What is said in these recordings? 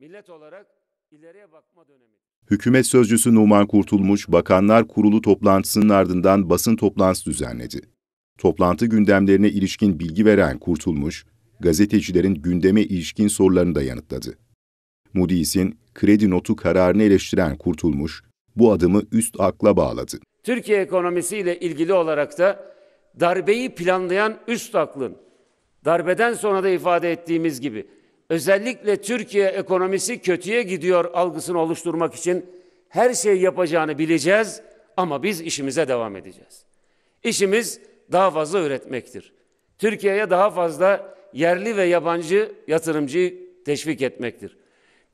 millet olarak ileriye bakma dönemidir. Hükümet sözcüsü Numan Kurtulmuş, Bakanlar Kurulu toplantısının ardından basın toplantısı düzenledi. Toplantı gündemlerine ilişkin bilgi veren Kurtulmuş, gazetecilerin gündeme ilişkin sorularını da yanıtladı. Moody's'in kredi notu kararını eleştiren Kurtulmuş, bu adımı üst akla bağladı. Türkiye ekonomisiyle ilgili olarak da darbeyi planlayan üst aklın, darbeden sonra da ifade ettiğimiz gibi özellikle Türkiye ekonomisi kötüye gidiyor algısını oluşturmak için her şeyi yapacağını bileceğiz ama biz işimize devam edeceğiz. İşimiz daha fazla üretmektir. Türkiye'ye daha fazla yerli ve yabancı yatırımcıyı teşvik etmektir.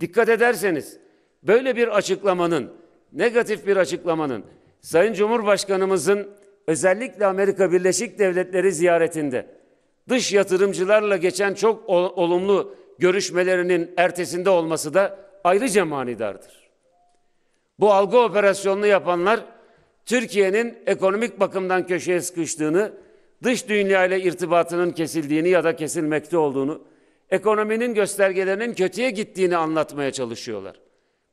Dikkat ederseniz böyle bir açıklamanın, negatif bir açıklamanın Sayın Cumhurbaşkanımızın özellikle Amerika Birleşik Devletleri ziyaretinde dış yatırımcılarla geçen çok olumlu görüşmelerinin ertesinde olması da ayrıca manidardır. Bu algı operasyonunu yapanlar Türkiye'nin ekonomik bakımdan köşeye sıkıştığını, dış dünya ile irtibatının kesildiğini ya da kesilmekte olduğunu, ekonominin göstergelerinin kötüye gittiğini anlatmaya çalışıyorlar.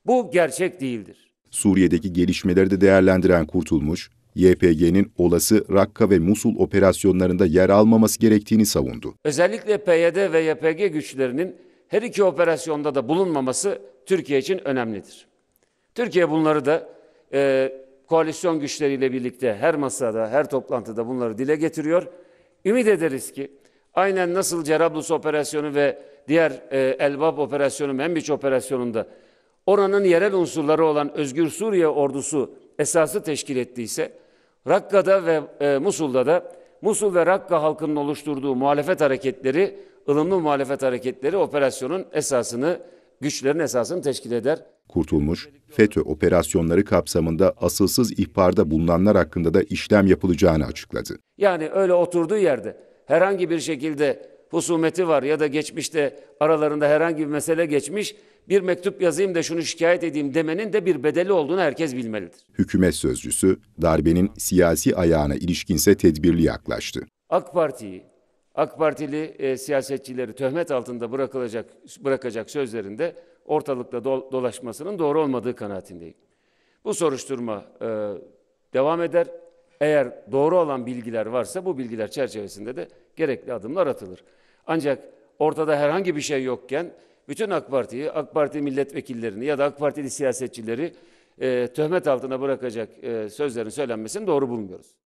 Bu gerçek değildir. Suriye'deki gelişmeleri de değerlendiren Kurtulmuş, YPG'nin olası Rakka ve Musul operasyonlarında yer almaması gerektiğini savundu. Özellikle PYD ve YPG güçlerinin her iki operasyonda da bulunmaması Türkiye için önemlidir. Türkiye bunları da e, koalisyon güçleriyle birlikte her masada, her toplantıda bunları dile getiriyor. Ümit ederiz ki aynen nasıl Cerablus operasyonu ve diğer e, Elbap operasyonu, Membiç operasyonunda oranın yerel unsurları olan Özgür Suriye ordusu esası teşkil ettiyse Rakka'da ve e, Musul'da da Musul ve Rakka halkının oluşturduğu muhalefet hareketleri, ılımlı muhalefet hareketleri operasyonun esasını, güçlerin esasını teşkil eder. Kurtulmuş, FETÖ operasyonları kapsamında asılsız ihbarda bulunanlar hakkında da işlem yapılacağını açıkladı. Yani öyle oturduğu yerde herhangi bir şekilde husumeti var ya da geçmişte aralarında herhangi bir mesele geçmiş bir mektup yazayım da şunu şikayet edeyim demenin de bir bedeli olduğunu herkes bilmelidir. Hükümet sözcüsü darbenin siyasi ayağına ilişkinse tedbirli yaklaştı. AK Parti'yi, AK Partili e, siyasetçileri töhmet altında bırakılacak bırakacak sözlerinde ortalıkta do, dolaşmasının doğru olmadığı kanaatindeyim. Bu soruşturma e, devam eder. Eğer doğru olan bilgiler varsa bu bilgiler çerçevesinde de gerekli adımlar atılır. Ancak ortada herhangi bir şey yokken bütün AK Parti'yi, AK Parti milletvekillerini ya da AK Partili siyasetçileri e, töhmet altına bırakacak e, sözlerin söylenmesini doğru bulmuyoruz.